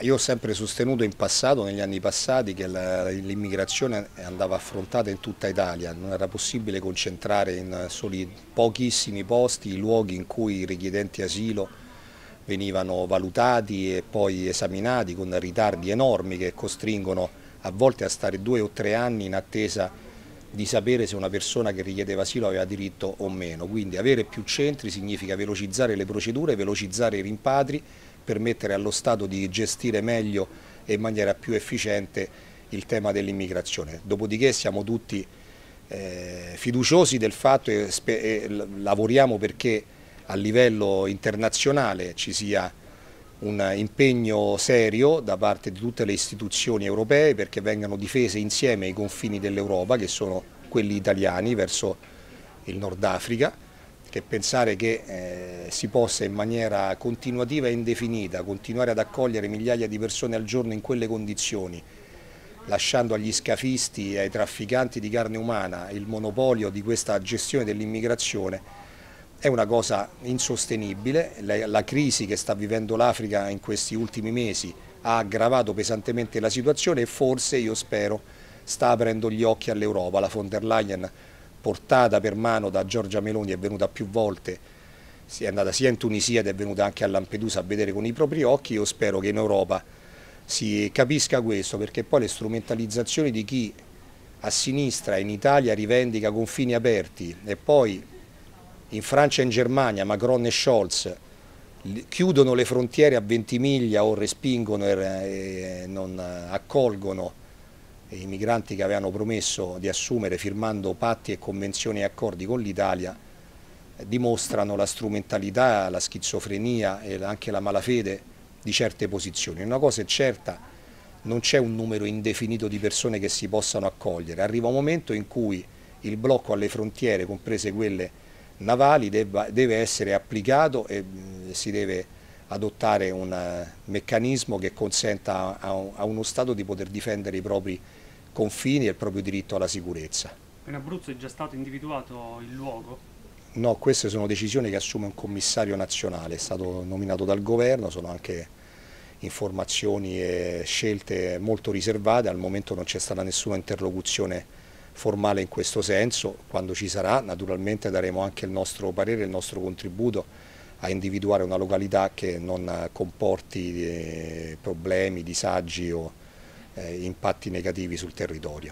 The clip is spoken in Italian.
Io ho sempre sostenuto in passato, negli anni passati, che l'immigrazione andava affrontata in tutta Italia, non era possibile concentrare in soli pochissimi posti i luoghi in cui i richiedenti asilo venivano valutati e poi esaminati con ritardi enormi che costringono a volte a stare due o tre anni in attesa di sapere se una persona che richiedeva asilo aveva diritto o meno. Quindi avere più centri significa velocizzare le procedure, velocizzare i rimpatri, permettere allo Stato di gestire meglio e in maniera più efficiente il tema dell'immigrazione. Dopodiché siamo tutti eh, fiduciosi del fatto e, e lavoriamo perché a livello internazionale ci sia un impegno serio da parte di tutte le istituzioni europee perché vengano difese insieme i confini dell'Europa, che sono quelli italiani, verso il Nord Africa, che pensare che eh, si possa in maniera continuativa e indefinita continuare ad accogliere migliaia di persone al giorno in quelle condizioni, lasciando agli scafisti e ai trafficanti di carne umana il monopolio di questa gestione dell'immigrazione, è una cosa insostenibile, la, crisi che sta vivendo l'Africa in questi ultimi mesi ha aggravato pesantemente la situazione e forse, io spero, sta aprendo gli occhi all'Europa. La von der Leyen, portata per mano da Giorgia Meloni, è venuta più volte, è andata sia in Tunisia ed è venuta anche a Lampedusa a vedere con i propri occhi. Io spero che in Europa si capisca questo, perché poi le strumentalizzazioni di chi a sinistra in Italia rivendica confini aperti e poi in Francia e in Germania Macron e Scholz chiudono le frontiere a Ventimiglia o respingono e eh, non eh, accolgono i migranti che avevano promesso di assumere firmando patti e convenzioni e accordi con l'Italia eh, dimostrano la strumentalità, la schizofrenia e anche la malafede di certe posizioni. Una cosa è certa, non c'è un numero indefinito di persone che si possano accogliere. Arriva un momento in cui il blocco alle frontiere, comprese quelle navali debba, deve essere applicato e mm, si deve adottare un eh, meccanismo che consenta a, a, uno Stato di poter difendere i propri confini e il proprio diritto alla sicurezza. In Abruzzo è già stato individuato il luogo? No, queste sono decisioni che assume un commissario nazionale, è stato nominato dal governo, sono anche informazioni e scelte molto riservate, al momento non c'è stata nessuna interlocuzione formale in questo senso, quando ci sarà naturalmente daremo anche il nostro parere, il nostro contributo a individuare una località che non comporti eh, problemi, disagi o eh, impatti negativi sul territorio.